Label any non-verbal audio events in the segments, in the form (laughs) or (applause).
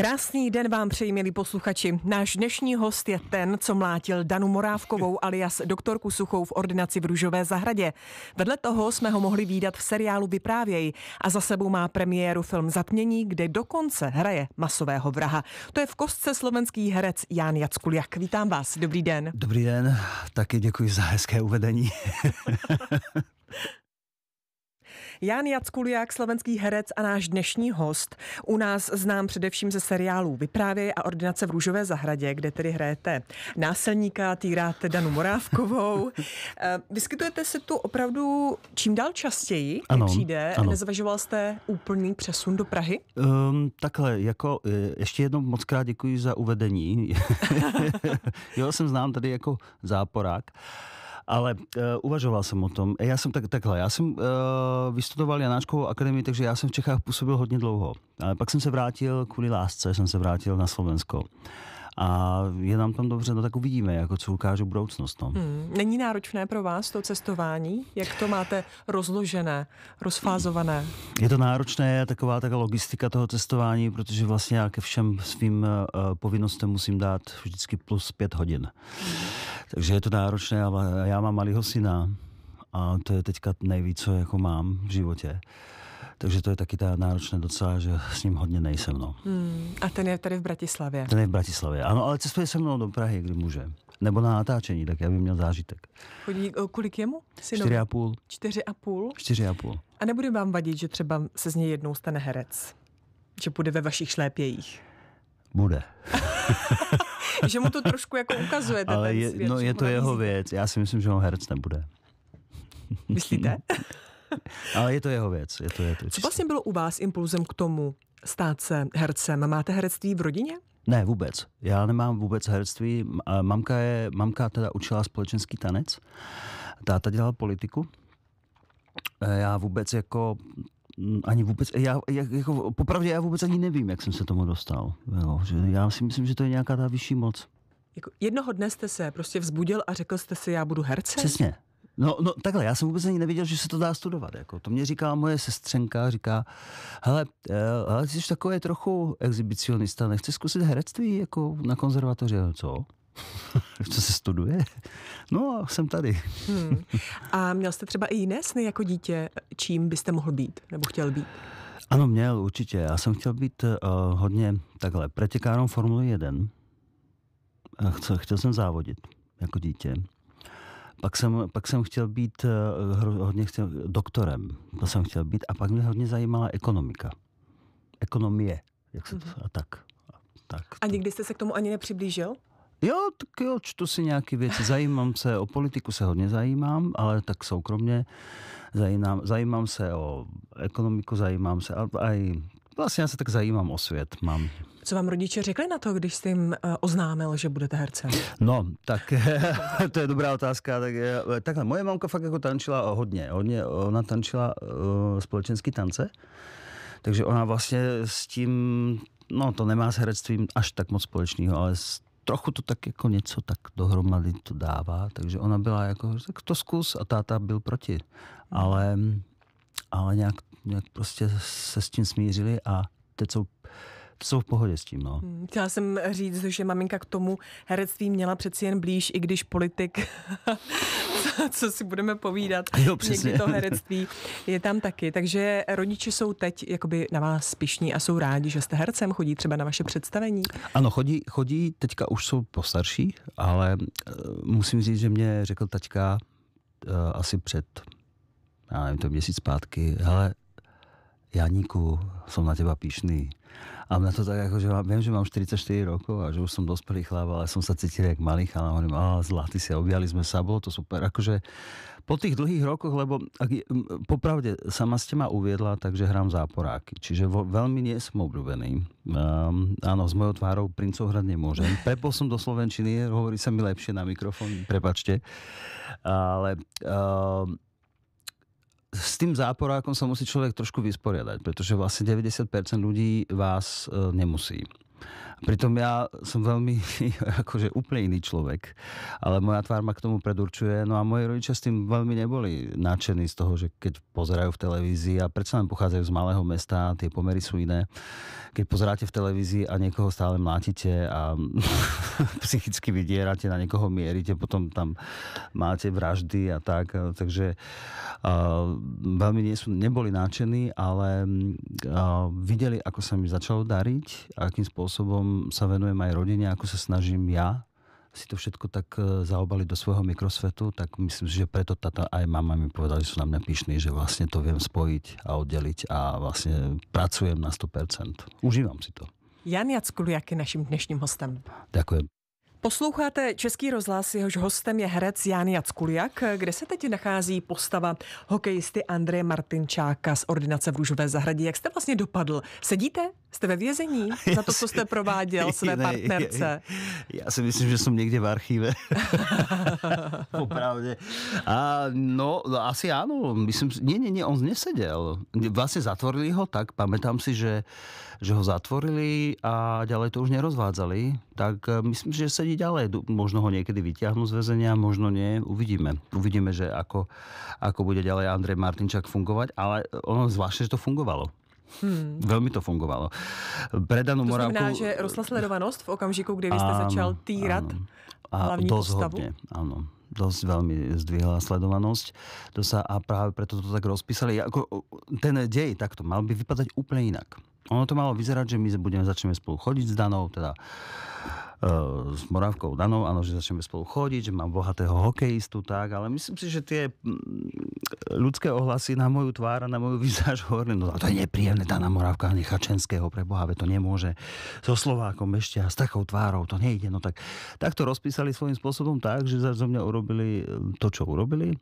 Krásný den vám přeji, milí posluchači. Náš dnešní host je ten, co mlátil Danu Morávkovou (laughs) alias doktorku Suchou v ordinaci v Ružové zahradě. Vedle toho jsme ho mohli výdat v seriálu Vyprávěj a za sebou má premiéru film Zatmění, kde dokonce hraje masového vraha. To je v kostce slovenský herec Jan Jackuliak. Vítám vás, dobrý den. Dobrý den, taky děkuji za hezké uvedení. (laughs) Jan Jackuliak, slovenský herec a náš dnešní host, u nás znám především ze seriálu Vyprávě a Ordinace v Růžové zahradě, kde tedy hrajete násilníka, týráte Danu Morávkovou. (laughs) Eh, vyskytujete se tu opravdu čím dál častěji, ano, přijde. Ano. Nezvažoval jste úplný přesun do Prahy? Um, takhle, jako eh, ještě jednou moc krát děkuji za uvedení. (laughs) jo, jsem znám tady jako záporák. Ale uh, uvažoval jsem o tom. Já jsem tak, takhle, já jsem uh, vystudoval Janáčkovou akademii, takže já jsem v Čechách působil hodně dlouho. Ale pak jsem se vrátil kvůli lásce, jsem se vrátil na Slovensko. A je nám tam dobře, no tak uvidíme, jako co ukáže budoucnost. No. Hmm. Není náročné pro vás to cestování? Jak to máte rozložené, rozfázované? Je to náročné, taková taká logistika toho cestování, protože vlastně já ke všem svým uh, povinnostem musím dát vždycky plus pět hodin. Hmm. Takže je to náročné a já mám malého syna a to je teďka nejvíc, co jako mám v životě. Takže to je taky ta náročné docela, že s ním hodně nejsem. No. Hmm. A ten je tady v Bratislavě? Ten je v Bratislavě, ano, ale cestuje se mnou do Prahy, kdy může. Nebo na natáčení, tak já bych měl zážitek. Chodí eh, kolik jemu? Synovi? Čtyři a půl. Čtyři a půl? Čtyři a půl. A nebude vám vadit, že třeba se z něj jednou stane herec? Že bude ve vašich šlépějích? Bude. (laughs) že mu to trošku jako ukazuje, Ale je, svět, no, je to jeho věc. Já si myslím, že on herc nebude. Myslíte? (laughs) Ale je to jeho věc. Je to, je to Co vlastně bylo u vás impulzem k tomu stát se hercem? Máte herectví v rodině? Ne, vůbec. Já nemám vůbec herectví. Mamka, je, mamka teda učila společenský tanec, táta dělal politiku. E, já vůbec jako ani vůbec, já, jak, jako, popravdě já vůbec ani nevím, jak jsem se tomu dostal. Jo, že já si myslím, že to je nějaká ta vyšší moc. Jako jednoho dne jste se prostě vzbudil a řekl jste si, já budu herce? Přesně. No, no takhle, já jsem vůbec ani nevěděl, že se to dá studovat. Jako. To mě říká moje sestřenka, říká, hele, hele eh, jsi takový trochu exhibicionista, nechci zkusit herectví jako na konzervatoři, co? (laughs) Co se studuje? No, jsem tady. Hmm. A měl jste třeba i jiné sny jako dítě, čím byste mohl být nebo chtěl být? Ano, měl určitě. Já jsem chtěl být uh, hodně takhle pretekárom Formule 1. Chtěl, chtěl jsem závodit jako dítě. Pak jsem, pak jsem chtěl být uh, hodně chtěl, doktorem. To jsem chtěl být. A pak mě hodně zajímala ekonomika. Ekonomie. Jak se to, mm-hmm. a tak. A, tak, a nikdy jste se k tomu ani nepřiblížil? Jo, tak jo, čtu si nějaké věci, zajímám se, o politiku se hodně zajímám, ale tak soukromně zajímám, zajímám se o ekonomiku, zajímám se, a aj, vlastně já se tak zajímám o svět, mám. Co vám rodiče řekli na to, když jste jim eh, oznámil, že budete hercem? No, tak (laughs) to je dobrá otázka. Tak, eh, takhle, moje mamka fakt jako tančila hodně, hodně ona tančila uh, společenský tance, takže ona vlastně s tím, no to nemá s herectvím až tak moc společného, ale s trochu to tak jako něco tak dohromady to dává, takže ona byla jako, tak to zkus a táta byl proti. Mhm. Ale, ale nějak, nějak prostě se s tím smířili a teď jsou jsou v pohodě s tím. No. Hmm, chtěla jsem říct, že maminka k tomu herectví měla přeci jen blíž, i když politik, (laughs) co si budeme povídat, (laughs) jo, někdy to herectví je tam taky. Takže rodiče jsou teď jakoby na vás pišní a jsou rádi, že jste hercem, chodí třeba na vaše představení. Ano, chodí, chodí teďka už jsou postarší, ale eh, musím říct, že mě řekl taťka uh, asi před, já nevím, to měsíc zpátky, ale Janíku, jsem na těba píšný. A na to tak jako, že mám, viem, že mám 44 rokov a že už som dospelý chlap, ale som sa cítil jak malý chlap. A hovorím, a zlatý si, objali sme sa, bolo to super. Akože po tých dlhých rokoch, lebo ak, popravde sama ste ma uviedla, takže hrám záporáky. Čiže vo, veľmi nie som obľúbený. Um, áno, s mojou tvárou princov hrať nemôžem. Prepol som do Slovenčiny, hovorí sa mi lepšie na mikrofón, prepačte. Ale um, s tým záporákom sa musí človek trošku vysporiadať, pretože vlastne 90% ľudí vás eh, nemusí. Pritom ja som veľmi (laughs) akože úplne iný človek, ale moja tvár ma k tomu predurčuje. No a moji rodičia s tým veľmi neboli nadšení z toho, že keď pozerajú v televízii a predsa len pochádzajú z malého mesta, tie pomery sú iné. Keď pozeráte v televízii a niekoho stále mlátite a (laughs) psychicky vydierate, na niekoho mierite, potom tam máte vraždy a tak. Takže uh, veľmi nie sú, neboli nadšení, ale uh, videli, ako sa mi začalo dariť, akým spôsobom sa venujem aj rodine, ako sa snažím ja si to všetko tak eh, zaobali do svojho mikrosvetu, tak myslím, že preto tata aj mama mi povedali, že sú na mňa píšni, že vlastne to viem spojiť a oddeliť a vlastne pracujem na 100%. Užívam si to. Jan Jackulu, jak je naším dnešním hostem. Ďakujem. Posloucháte Český rozhlas, jehož hostem je herec Ján Jackuliak, kde se teď nachází postava hokejisty Andreje Martinčáka z ordinace v Růžové zahradě. Jak jste vlastně dopadl? Sedíte? Jste ve vězení za to, co jste prováděl (laughs) své partnerce? Já, si myslím, že jsem někde v archíve. (laughs) Popravdě. A, no, asi ano. Myslím, ne, ne, ne, on neseděl. Vlastně zatvorili ho tak, pamätám si, že že ho zatvorili a ďalej to už nerozvádzali, tak e, myslím, že sedí ďalej. Možno ho niekedy vyťahnú z väzenia, možno nie. Uvidíme. Uvidíme, že ako, ako bude ďalej Andrej Martinčak fungovať, ale e, ono zvláštne, že to fungovalo. Hmm. Velmi to fungovalo. Predanu to Moravku... že rostla sledovanost v okamžiku, kdy vy jste ano, začal týrat ano. A hlavní postavu? ano dosť veľmi zdvihla sledovanosť. To sa, a práve preto to tak rozpísali. ten dej takto mal by vypadať úplne inak ono to malo vyzerať, že my budeme, začneme spolu chodiť s Danou, teda eh, s Moravkou Danou, ano, že začneme spolu chodiť, že mám bohatého hokejistu, tak, ale myslím si, že tie mm, ľudské ohlasy na moju tvár a na moju výzáž hovorili, no to je nepríjemné, Dana Moravka nechá Čenského, Boha, to nemôže so Slovákom ešte a s takou tvárou, to nejde, no tak, tak to rozpísali svojím spôsobom tak, že za mňa urobili eh, to, čo urobili.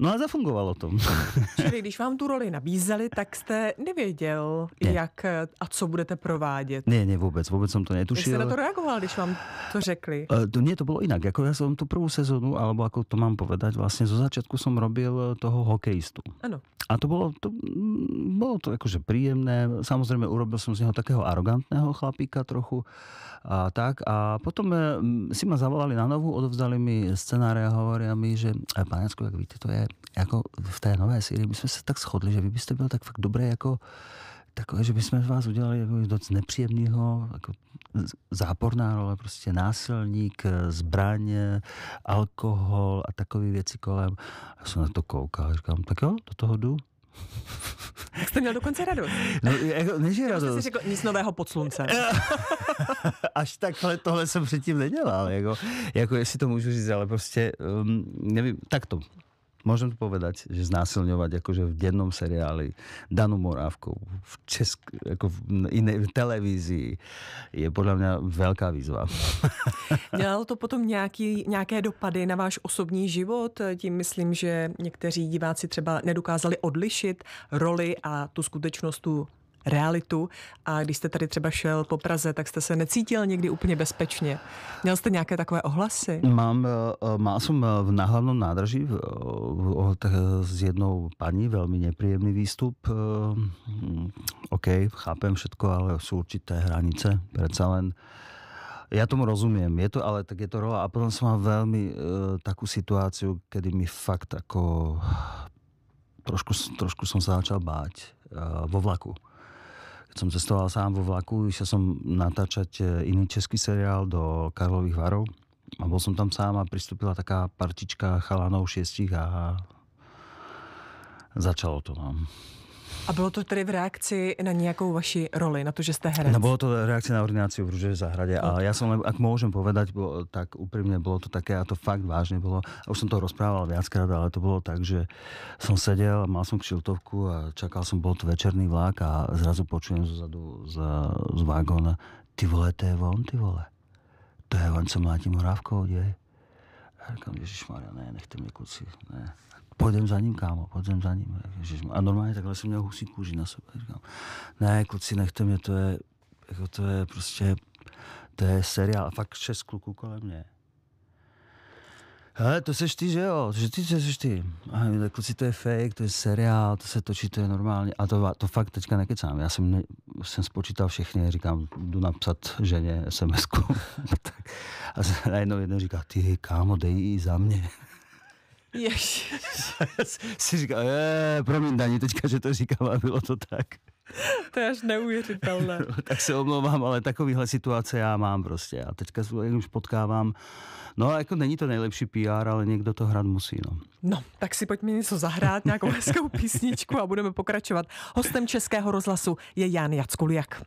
No a zafungovalo to. (laughs) Čili když vám tu roli nabízeli, tak jste nevěděl, ne. jak a co budete provádět. Ne, ne, vůbec, vůbec jsem to netušil. Jak jste na to reagoval, když vám to řekli? Uh, to, ne, to bylo jinak. Jako já jsem tu první sezonu, alebo jako to mám povedať, vlastně zo začátku jsem robil eh, toho hokejistu. Ano. A to bylo to, mm, bylo to jakože příjemné. Samozřejmě urobil jsem z něho takého arrogantného chlapíka trochu a tak. A potom eh, si ma zavolali na novu, odovzdali mi scenáře a hovoria mi, že pane, jak víte, to je jako v té nové sérii, my jsme se tak shodli, že vy byste byl tak fakt dobré jako takové, že bychom z vás udělali jako doc nepříjemného, jako záporná role, prostě násilník, zbraně, alkohol a takové věci kolem. Já jsem na to koukal a říkám, tak jo, do toho jdu. (laughs) Jste měl dokonce radost. (laughs) No, jako, než je radost. Jste si řekl, nic nového pod sluncem. (laughs) Až takhle tohle jsem předtím nedělal, jako, jako jestli to můžu říct, ale prostě, um, nevím, tak to. Môžem povedať, že znásilňovať akože v dennom seriáli Danu Morávku v, Česk, jako v, iné, v televízii je podle mě veľká výzva. (laughs) Dělalo to potom nějaký, nějaké dopady na váš osobní život? Tím myslím, že někteří diváci třeba nedokázali odlišit roli a tu skutečnost, tu realitu a když jste tady třeba šel po Praze, tak jste se necítil někdy úplně bezpečně. Měl jste nějaké takové ohlasy? Mám, eh, eh, má jsem eh, v náhlavnom nádraží s jednou paní velmi nepříjemný výstup. Hm, OK, chápem všetko, ale jsou určité hranice, přece len ja tomu rozumiem, je to, ale tak je to rola. A potom som mal veľmi e, takú situáciu, kedy mi fakt ako trošku, trošku som sa začal báť e, vo vlaku keď som cestoval sám vo vlaku, išiel som natáčať eh, iný český seriál do Karlových varov a bol som tam sám a pristúpila taká partička chalanov šiestich a začalo to vám. No. A bylo to tedy v reakci na nějakou vaši roli, na to, že jste herec? No, bylo to reakce na ordinaci v růžové zahradě. a no, já jsem, ak můžem povedať, bylo, tak upřímně bylo to také, a to fakt vážně bylo. a už jsem to rozprával viackrát, ale to bylo tak, že jsem seděl, mal som kšiltovku a čakal som, byl to večerný vlak a zrazu počujem zozadu z, z vagóna, ty vole, to je von, ty vole. To je von, co mlátí Morávkou, děje. Já říkám, Ježišmarja, Maria, ne, nechte mě kluci, ne pojedem za ním, kámo, pojedem za ním. A normálně takhle jsem měl husí kůži na sobě. Říkám, ne, kluci, nechte mě, to je, jako to je prostě, to je seriál. A fakt šest kluků kolem mě. Hele, to seš ty, že jo? Že ty, že seš ty. A my, kluci, to je fake, to je seriál, to se točí, to je normálně. A to, to fakt teďka nekecám. Já jsem, ne, jsem spočítal všechny, říkám, jdu napsat ženě sms (laughs) tak, A najednou jeden říká, ty kámo, dej za mě. Ježiš. (laughs) si říkal, je, promiň Dani, teďka, že to říkám a bylo to tak. To je až neuvěřitelné. (laughs) No, tak se omlouvám, ale takovýhle situace já mám prostě. A teďka se už potkávám. No a jako není to nejlepší PR, ale někdo to hrát musí. No. no, tak si pojďme něco zahrát, nějakou hezkou písničku a budeme pokračovat. Hostem Českého rozhlasu je Jan Jackuliak.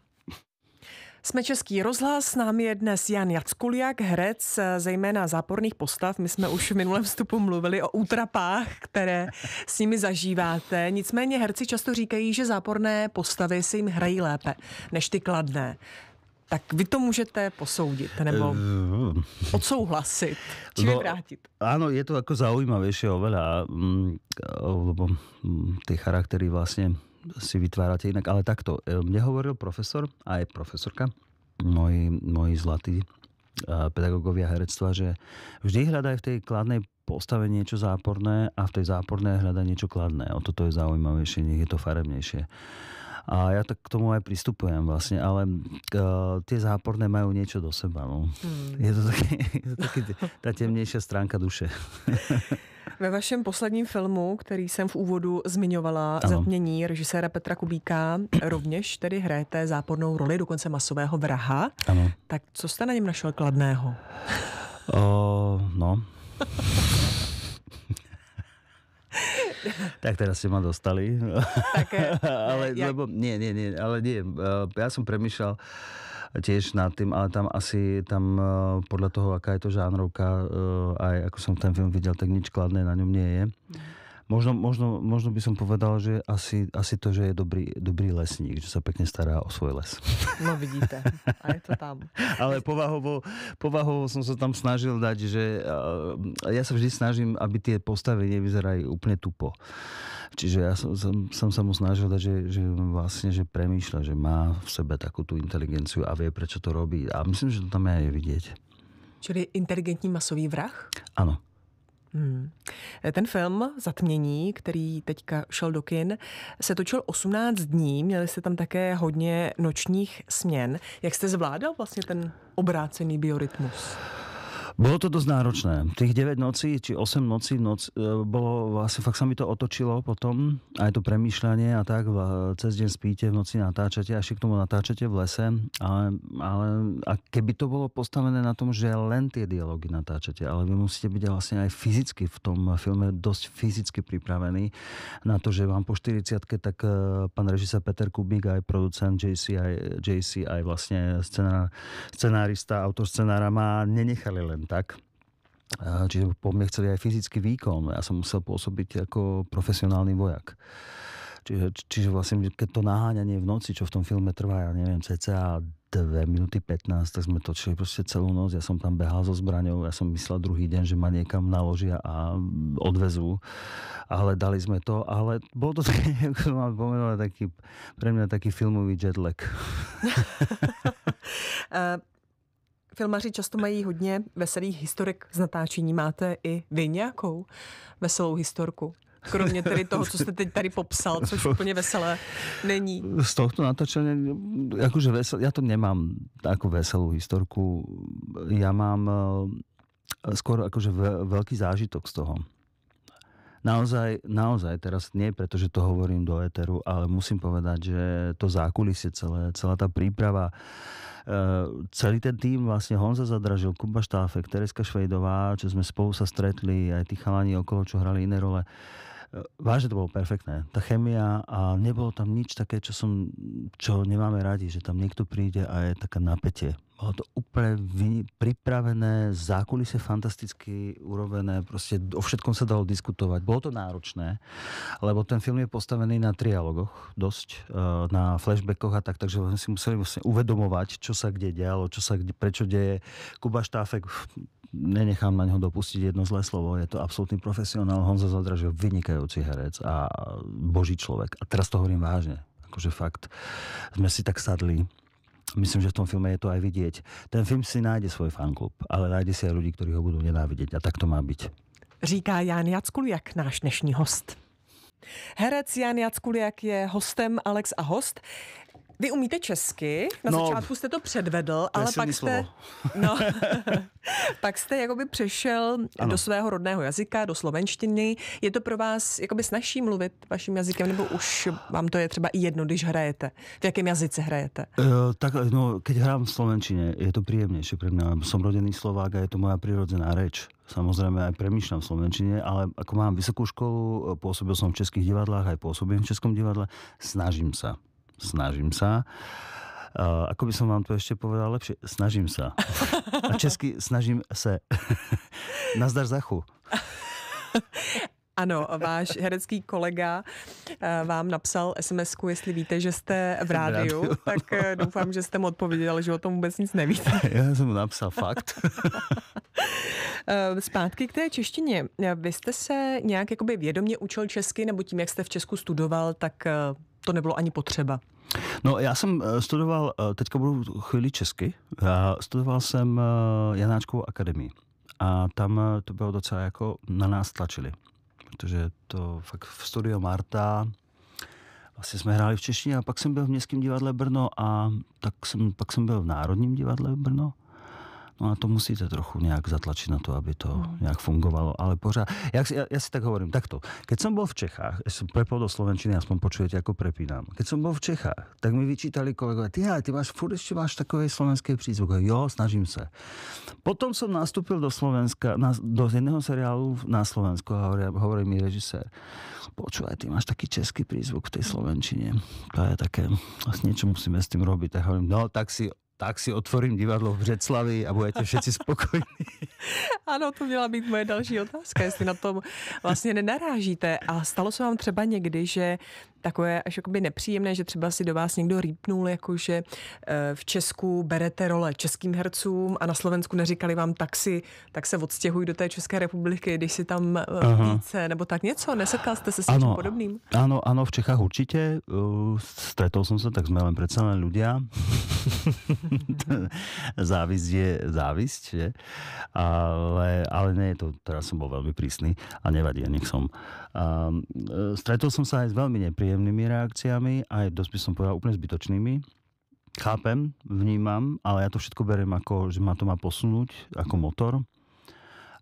Jsme Český rozhlas, s námi je dnes Jan Jackuliak, herec eh, zejména záporných postav. My jsme už v minulém vstupu mluvili o útrapách, které s nimi zažíváte. Nicméně herci často říkají, že záporné postavy si jim hrají lépe než ty kladné. Tak vy to můžete posoudit nebo eh, hm. odsouhlasit, či no, vyvrátit. Ano, je to jako zaujímavější oveľa, lebo hm, eh, hm, tie charaktery vlastne si vytvárate inak. Ale takto, e, mne hovoril profesor, a aj profesorka, moji, moji zlatí e, pedagógovia herectva, že vždy hľadajú v tej kladnej postave niečo záporné a v tej záporné hľada niečo kladné. O toto je zaujímavejšie, nech je to farebnejšie. A ja tak k tomu aj pristupujem vlastne, ale uh, tie záporné majú niečo do seba. No. Hmm. Je to taky je to také tá temnejšia stránka duše. (laughs) Ve vašem posledním filmu, který jsem v úvodu zmiňovala, ano. Zatmění režiséra Petra Kubíka, (clears throat) rovněž tedy hrajete zápornou roli, dokonce masového vraha. Ano. Tak co jste na něm našel kladného? O, no. (laughs) tak teda si ma dostali. Také. (laughs) ale, jak... lebo, nie, nie, nie, ale nie. Eh, ja som premýšľal, uh, těž nad tím, ale tam asi tam eh, podle toho, jaká je to žánrovka eh, a jako jsem ten film viděl, tak nič kladné na něm nie je. Mm. Možno, možno, možno by som povedal, že asi, asi to, že je dobrý, dobrý lesník, že sa pekne stará o svoj les. No vidíte, a je to tam. (laughs) Ale povahovo, povahovo som sa tam snažil dať, že ja sa vždy snažím, aby tie postavy nevyzerali úplne tupo. Čiže ja som, som, som sa mu snažil dať, že, že vlastne, že premýšľa, že má v sebe takú tú inteligenciu a vie, prečo to robí. A myslím, že to tam je vidieť. Čili inteligentní masový vrah? Ano. Hmm. Ten film Zatmění, který teďka šel do kin, se točil 18 dní, měli jste tam také hodně nočních směn. Jak jste zvládal vlastně ten obrácený biorytmus? Bolo to dosť náročné. Tých 9 nocí, či 8 nocí noc, e, bolo, vlastně fakt sa mi to otočilo potom, aj to premýšľanie a tak, cez deň spíte, v noci natáčate, a k tomu natáčate v lese, ale, ale a keby to bolo postavené na tom, že len tie dialógy natáčate, ale vy musíte byť vlastne aj fyzicky v tom filme dosť fyzicky pripravený na to, že vám po 40 tak e, pan režisér Peter Kubík, aj producent JC, aj, JC, aj vlastne scenár, scenárista, autor scenára má nenechali len tak. Čiže po mne chceli aj fyzický výkon. Ja som musel pôsobiť ako profesionálny vojak. Čiže, čiže vlastne, keď to naháňanie v noci, čo v tom filme trvá, ja neviem, cca 2 minuty 15, tak sme točili prostě celú noc. Ja som tam behal so zbraňou, ja som myslel druhý den, že ma niekam naložia a odvezú. ale dali sme to, ale bol to (laughs) taký, ako vám pomenul, taký, pre mňa taký filmový jetlag. (laughs) Eh, filmaři často mají hodně veselých historik z natáčení. Máte i vy nějakou veselou historku? Kromě tedy (laughs) toho, co jste teď tady popsal, což (laughs) úplně veselé není. Z tohoto natáčení, jakože vesel, já to nemám jako veselou historku. Já mám eh, skoro jakože velký zážitok z toho naozaj, naozaj teraz nie, pretože to hovorím do éteru, ale musím povedať, že to zákulisie celé, celá tá príprava, eh, celý ten tým vlastne Honza Zadražil, Kuba Štáfek, Tereska Švejdová, čo sme spolu sa stretli, aj tí chalani okolo, čo hrali iné role, vážne to bolo perfektné. Tá chemia a nebolo tam nič také, čo, som, čo nemáme radi, že tam niekto príde a je také napätie. Bolo to úplne vy, pripravené, zákulisie fantasticky urobené, proste o všetkom sa dalo diskutovať. Bolo to náročné, lebo ten film je postavený na trialogoch dosť, eh, na flashbackoch a tak, takže si museli vlastne uvedomovať, čo sa kde dialo, čo sa kde, prečo deje. Kuba Štáfek nenechám na něho dopustit jedno zlé slovo, je to absolutní profesionál, Honza Zadražil, vynikající herec a boží člověk. A teraz to hovorím vážně, jakože fakt, jsme si tak sadli, Myslím, že v tom filme je to aj vidět. Ten film si nájde svůj fanklub, ale nájde si aj lidi, kteří ho budou nenávidět a tak to má být. Říká Jan Jackuliak, náš dnešní host. Herec Jan Jackuliak je hostem Alex a host. Vy umíte česky, na no, začátku jste to předvedl, ale pak jste... Slovo. No, (laughs) Pak jste jakoby přešel ano. do svého rodného jazyka, do slovenštiny. Je to pro vás jakoby snažší mluvit vaším jazykem, nebo už vám to je třeba i jedno, když hrajete? V jakém jazyce hrajete? E, tak, no, keď hrám v slovenčině, je to příjemnější pro mě. Jsem rodený Slovák a je to moja přirozená reč. Samozrejme aj přemýšlím v Slovenčine, ale ako mám vysokú školu, působil som v českých divadlách, aj působím v Českom divadle, snažím sa. Snažím sa. Eh, ako by som vám to ešte povedal lepšie? Snažím sa. A česky snažím se. (laughs) Nazdar zachu. Ano, váš herecký kolega eh, vám napsal sms jestli víte, že jste v rádiu, tak eh, doufám, že jste mu odpověděl, že o tom vůbec nic nevíte. (laughs) Já jsem napsal fakt. (laughs) Zpátky k té češtině. Vy jste se nějak jakoby vědomě učil česky, nebo tím, jak jste v Česku studoval, tak to nebylo ani potřeba? No já jsem eh, studoval, eh, teďka budu chvíli česky, studoval jsem eh, Janáčkovou akademii a tam to bylo docela jako na nás tlačili, protože to fakt v studio Marta, vlastně jsme hráli v češtině a pak jsem byl v Městském divadle Brno a tak jsem, pak jsem byl v Národním divadle Brno No a to musíte trochu nějak zatlačit na to, aby to mm. nějak fungovalo, ale pořád, já já, si tak hovorím, takto, keď jsem byl v Čechách, jsem prepol do Slovenčiny, aspoň počujete, jako prepínám. keď jsem byl v Čechách, tak mi vyčítali kolegové, ty, ale ty máš, furt ještě máš takový slovenský přízvuk, jo, snažím se. Potom jsem nastoupil do Slovenska, na, do jedného seriálu na Slovensku, hovorí, hovorí mi režisér, počuje, ty máš taký český přízvuk v té Slovenčině. to je také, vlastně něco musíme s tím robit. tak hovorím, no tak si tak si otvorím divadlo v Břeclavi a budete všetci spokojní. (laughs) Ano, to měla být moje další otázka, jestli na tom vlastně nenarážíte. A stalo se vám třeba někdy, že takové až jakoby nepříjemné, že třeba si do vás někdo rýpnul, jakože eh, v Česku berete role českým hercům a na Slovensku neříkali vám tak si tak se odstěhuj do té České republiky, když si tam eh, Aha. více, nebo tak něco. Nesetkal jste se s něčím podobným? Ano, ano, v Čechách určitě. Eh, stretol jsem se, tak jsme jen přece len ľudia. (laughs) závisť je závisť, že? A ale, ale nie je to, teraz som bol veľmi prísny a nevadí, nech som. Um, stretol som sa aj s veľmi nepríjemnými reakciami, aj dosť by som povedal úplne zbytočnými. Chápem, vnímam, ale ja to všetko beriem ako, že ma to má posunúť ako motor.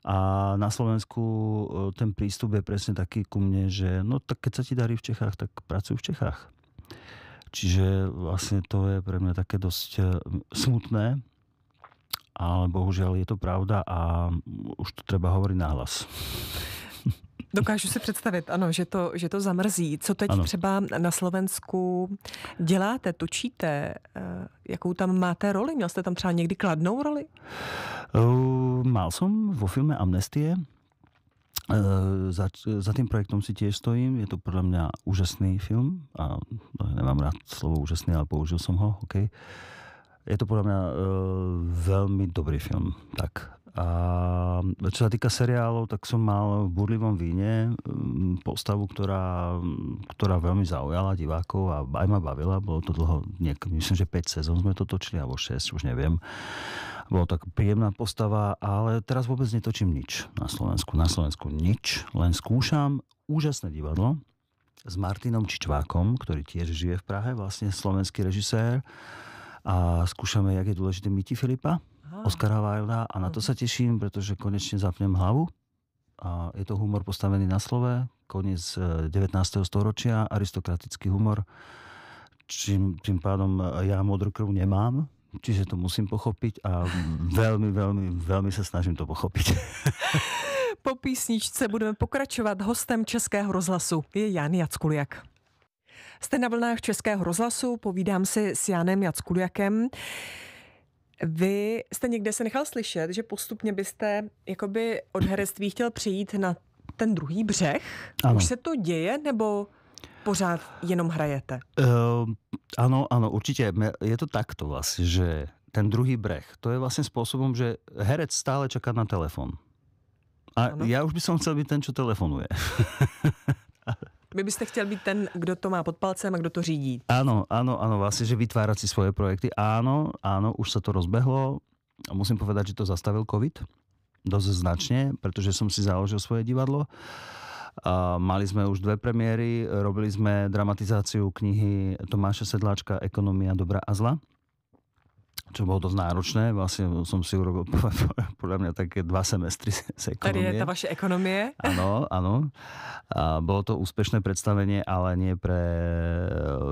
A na Slovensku e, ten prístup je presne taký ku mne, že no tak keď sa ti darí v Čechách, tak pracuj v Čechách. Čiže vlastne to je pre mňa také dosť e, smutné, ale bohužel je to pravda a už to třeba hovorit nahlas. Dokážu si představit, ano, že to, že to zamrzí. Co teď ano. třeba na Slovensku děláte, točíte? Eh, jakou tam máte roli? Měl jste tam třeba někdy kladnou roli? Eh, Mál jsem vo filme Amnestie. Eh, za, za tím projektem si těž stojím, je to podle mě úžasný film a no, nemám rád slovo úžasný, ale použil jsem ho, okay. Je to podle mě uh, velmi dobrý film. Tak. A co se týká seriálu, tak som mal v Burlivom víne mm, postavu, která, která velmi zaujala divákov a aj ma bavila. Bylo to dlho, niek- myslím, že 5 sezon jsme to točili, alebo 6, už nevím. Bylo tak příjemná postava, ale teraz vůbec netočím nič na Slovensku. Na Slovensku nič, len skúšam úžasné divadlo s Martinom Čičvákom, který tiež žije v Prahe, vlastně slovenský režisér a skúšame, jak je důležité mít Filipa, Aha. Oscara Wilda a na to se těším, protože konečně zapnem hlavu a je to humor postavený na slove, koniec 19. Eh, storočia, aristokratický humor, čím, tím pádom eh, já modrokrv nemám, čiže to musím pochopit a (laughs) velmi, velmi, velmi se snažím to pochopit. (laughs) Po písničce budeme pokračovat. Hostem Českého rozhlasu je Jan Jackuliak. Jste na vlnách Českého rozhlasu, povídám si s Janem Jackuliakem. Vy jste někde se nechal slyšet, že postupně byste jakoby od herectví chtěl přejít na ten druhý břeh? Ano. Už se to děje, nebo pořád jenom hrajete? Uh, ano, ano, určitě. Je to takto vlastně, že ten druhý breh, to je vlastně způsobem, že herec stále čeká na telefon. A ano. já už by som být ten, čo telefonuje. (laughs) Vy byste chtěl být ten, kdo to má pod palcem a kdo to řídí. Ano, ano, ano. Vlastně, že vytvárat si svoje projekty. Ano, ano. už se to rozbehlo. A musím povedať, že to zastavil COVID dosť značne, pretože som si založil svoje divadlo. A mali sme už dve premiéry, robili sme dramatizáciu knihy Tomáša Sedláčka Ekonomia dobra a zla čo bolo dosť náročné. Vlastne som si urobil (laughs) podľa mňa také dva semestry z ekonomie. Tady je ta vaše ekonomie. Áno, áno. A bolo to úspešné predstavenie, ale nie pre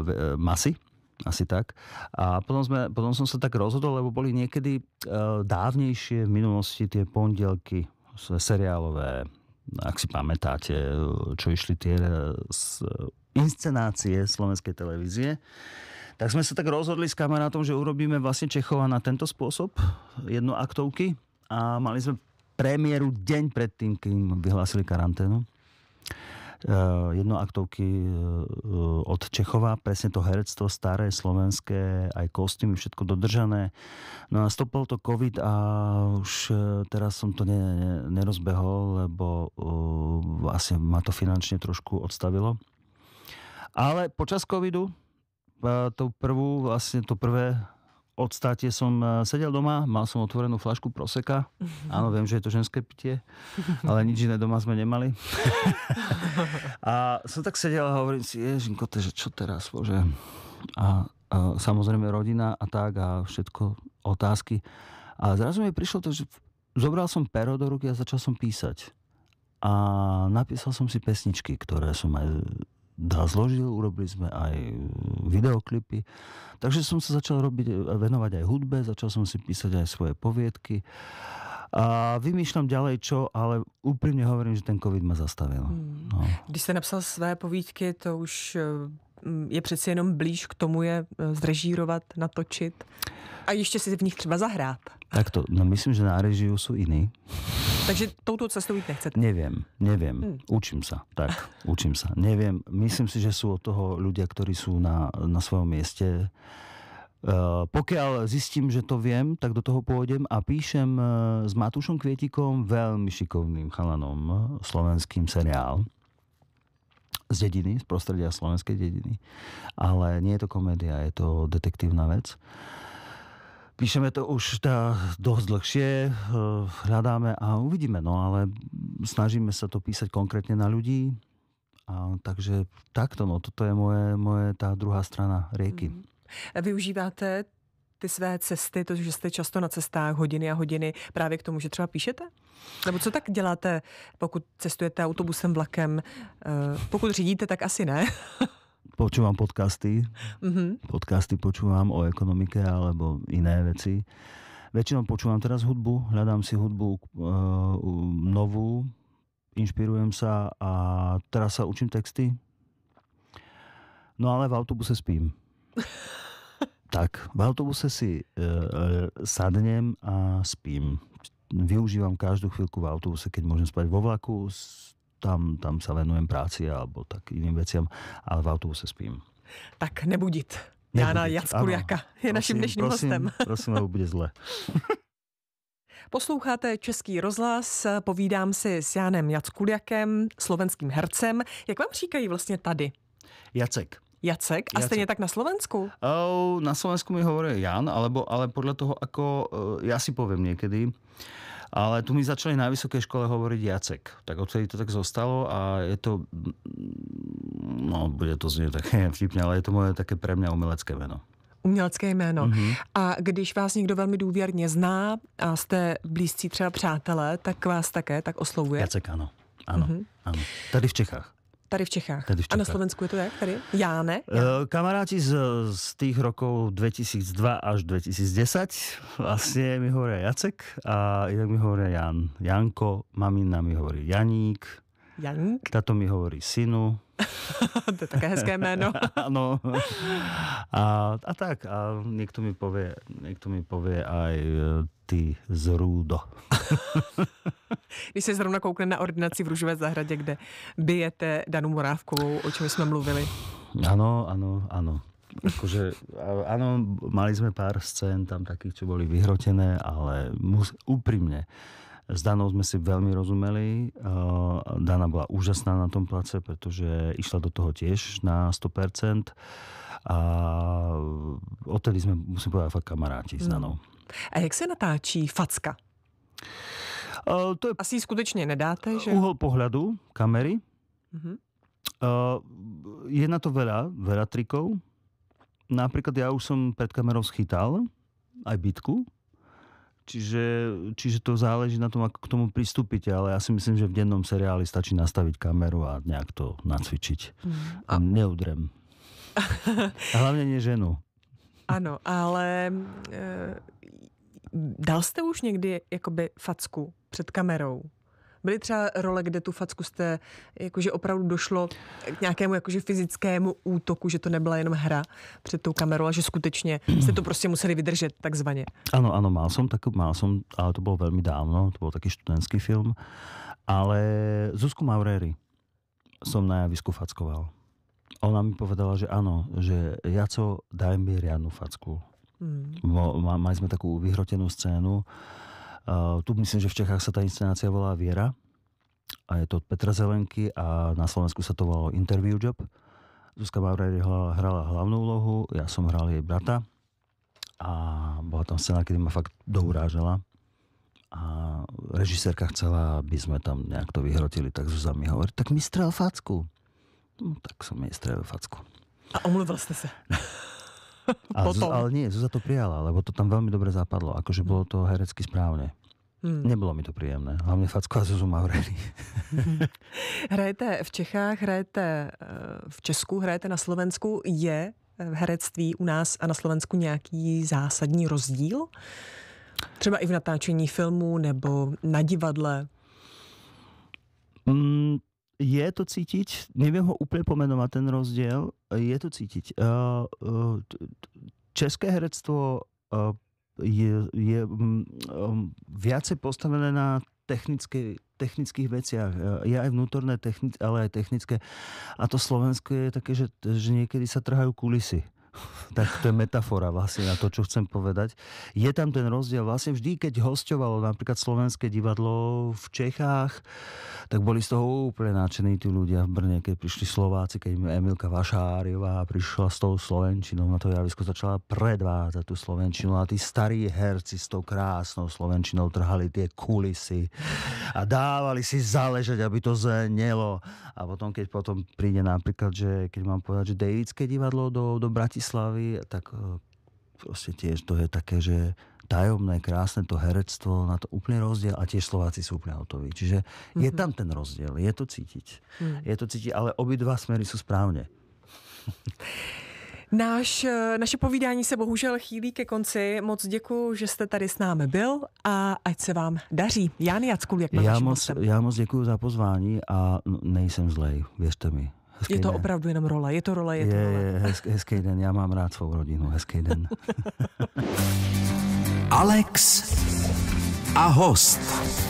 e, masy asi tak. A potom, sme, potom som sa tak rozhodol, lebo boli niekedy uh, dávnejšie v minulosti tie pondelky seriálové, ak si pamätáte, e, čo išli tie uh, inscenácie slovenskej televízie. Tak jsme se tak rozhodli s kamarátom, že urobíme vlastně Čechova na tento způsob, jedno aktovky a mali jsme premiéru deň tým, kým vyhlásili karanténu. Eh, jedno aktovky eh, od Čechova, presne to herectvo staré, slovenské, aj kostýmy, všetko dodržané. No a stopol to covid a už eh, teraz som to nerozbehol, lebo asi ma to finančne trošku odstavilo. Ale počas covidu Eh, tou prvú, vlastne to prvé odstátie som eh, sedel doma, mal som otvorenú flašku proseka. Áno, (laughs) viem, že je to ženské pitie, ale nič iné doma sme nemali. (laughs) a som tak sedel a hovorím si, ježinko, že čo teraz, bože. A, a samozrejme rodina a tak a všetko, otázky. A zrazu mi prišlo to, že zobral som pero do ruky a začal som písať. A napísal som si pesničky, ktoré som aj dá zložil, urobili sme aj eh, videoklipy. Takže som sa začal robiť, eh, venovať aj hudbe, začal som si písať aj svoje poviedky. A vymýšlím ďalej čo, ale úplně hovorím, že ten covid ma zastavil. Hmm. No. Když jste napsal své povídky, to už eh, je přeci jenom blíž k tomu je e, zrežírovat, natočit a ještě si v nich třeba zahrát. Tak to, no myslím, že na režiu jsou jiný. Takže touto cestou jít nechcete? Nevím, nevím. Hmm. Učím se, tak, učím se. Nevím, myslím si, že jsou od toho lidé, kteří jsou na, na svém městě, Uh, pokiaľ zistím, že to viem, tak do toho pôjdem a píšem uh, s Matušom Kvietikom, veľmi šikovným chalanom, slovenským seriál z dediny, z prostredia slovenskej dediny. Ale nie je to komédia, je to detektívna vec. Píšeme to už tá dosť dlhšie, eh, hľadáme a uvidíme, no ale snažíme sa to písať konkrétne na ľudí, a, takže takto, no toto je moje, moje tá druhá strana rieky. Mm. Využíváte ty své cesty, to, že jste často na cestách hodiny a hodiny právě k tomu, že třeba píšete? Nebo co tak děláte, pokud cestujete autobusem, vlakem? Eh, pokud řídíte, tak asi ne. (laughs) Počúvam podcasty. Mm-hmm. Podcasty počúvam o ekonomike alebo iné veci. Väčšinou počúvam teraz hudbu, hľadám si hudbu uh, novú, inšpirujem sa a teraz sa učím texty. No ale v autobuse spím. (laughs) Tak, v autobuse si e, sadnem a spím. Využívam každú chvíľku v autobuse, keď môžem spať vo vlaku, tam, tam sa venujem práci alebo tak iným veciam, ale v autobuse spím. Tak nebudit. nebudit. Jana Jackuriaka je naším dnešním prosím, hostem. (laughs) Prosím, prosím, bude zle. Posloucháte Český rozhlas, povídám si s Jánem Jackuriakem, slovenským hercem. Jak vám říkají vlastně tady? Jacek. Jacek a Jacek. stejně tak na Slovensku? Uh, na Slovensku mi hovorí Jan, alebo, ale podle toho, jako uh, eh, já si povím někdy, ale tu mi začali na vysoké škole hovoriť Jacek. Tak odtedy to tak zostalo a je to, no bude to znět také (laughs) vtipně, ale je to moje také pre mě umělecké jméno. umělecké jméno. Mm-hmm. A když vás někdo velmi důvěrně zná a jste blízcí třeba přátelé, tak vás také tak oslovuje? Jacek, ano. Ano, mm-hmm. ano. Tady v Čechách. Tady v Čechách. Tady v Čechách. A na Slovensku je to jak tady? Já ne? E, eh, Kamaráti z, z tých rokov 2002 až 2010 vlastně mi hovorí Jacek a inak mi hovorí Jan. Janko, mamina mi hovorí Janík, Jank. Tato mi hovorí synu. (laughs) to je také hezké jméno. (laughs) ano. A, a tak, a někdo mi pově, někdo mi pově aj e, ty z Růdo. (laughs) Když se zrovna koukne na ordinaci v Růžové zahradě, kde bijete Danu Morávkovou, o čem jsme mluvili. Ano, ano, ano. Akože, ano, mali jsme pár scén tam takých, co byly vyhrotené, ale mus, úprimne, s Danou sme si veľmi rozumeli. Dana bola úžasná na tom place, pretože išla do toho tiež na 100%. A odtedy jsme musím povedat, fakt kamaráti s hmm. Danou. A jak se natáčí facka? Uh, to je Asi skutečně nedáte, že? Úhol pohledu kamery. Uh-huh. Uh, je na to veľa, veľa trikov. Například já už jsem před kamerou schytal aj bytku, Čiže, čiže to záleží na tom, ako k tomu pristúpite, ale ja si myslím, že v dennom seriáli stačí nastaviť kameru a nejak to nacvičiť. Mm. A neudrem. a hlavne nie ženu. Ano, ale e, dal jste už někdy jakoby facku před kamerou? Byly třeba role, kde tu facku jste, jakože opravdu došlo k nějakému jakože fyzickému útoku, že to nebyla jenom hra před tou kamerou, ale že skutečně jste to prostě museli vydržet takzvaně. Ano, ano, mal som, tak, mal som, ale to bylo velmi dávno, to byl taky študentský film, ale Zuzku Maurery som na javisku fackoval. Ona mi povedala, že ano, že co, daj mi riadnu facku. Mm. Mali jsme takú vyhrotenú scénu Eh, tu myslím, že v Čechách sa tá inscenácia volá Viera a je to od Petra Zelenky a na Slovensku sa to volalo Interview Job. Zuzka Mavrari hrala, hlavnou hlavnú úlohu, ja som hral jej brata a bola tam scéna, kedy ma fakt dourážela a režisérka chcela, aby sme tam nejak to vyhrotili, tak Zuzka mi hovorí, tak mi strel facku. No, tak som jej strel facku. A omluvil jste se. A Potom. Zuz, ale nie, Zuzka to prijala, lebo to tam velmi dobře zapadlo, akože bylo to herecky správně. Hmm. Nebylo mi to příjemné, hlavně facko a Zuzu Maureli. (laughs) hrajete v Čechách, hrajete eh, v Česku, hrajete na Slovensku. Je eh, v herectví u nás a na Slovensku nějaký zásadní rozdíl? Třeba i v natáčení filmu nebo na divadle? Mm, je to cítit, nevím ho úplně pomenovat ten rozdíl, je to cítit. Eh, uh, uh, české herectvo uh, je, je um, viacej postavené na technické, technických veciach. Je aj vnútorné, technic, ale aj technické. A to slovenské je také, že, že niekedy sa trhajú kulisy. (laughs) tak to je metafora vlastne na to, čo chcem povedať. Je tam ten rozdiel vlastne vždy, keď hostovalo napríklad slovenské divadlo v Čechách, tak boli z toho úplne nadšení tí ľudia v Brne, keď prišli Slováci, keď Emilka Vašáriová prišla s tou Slovenčinou na to javisko, začala predvádzať tú Slovenčinu a tí starí herci s tou krásnou Slovenčinou trhali tie kulisy a dávali si záležať, aby to znelo. A potom, keď potom príde napríklad, že keď mám povedať, že Davidské divadlo do, do Bratislava Bratislavy, tak eh, proste tiež to je také, že tajomné, krásne to herectvo, na to úplný rozdiel a tiež Slováci sú úplne hotoví. Čiže mm-hmm. je mhm. tam ten rozdiel, je to cítiť. Mm. Je to cítiť, ale dva smery sú správne. (laughs) Náš, eh, naše povídání se bohužel chýlí ke konci. Moc děkuji, že jste tady s námi byl a ať se vám daří. Jan Jackul, jak já moc, já moc děkuji za pozvání a nejsem zlej, věřte mi. Hezký je to den. opravdu jenom role, je to role, je, je to role. Je, hezký, hezký den, já mám rád svou rodinu, hezký den. (laughs) Alex a host.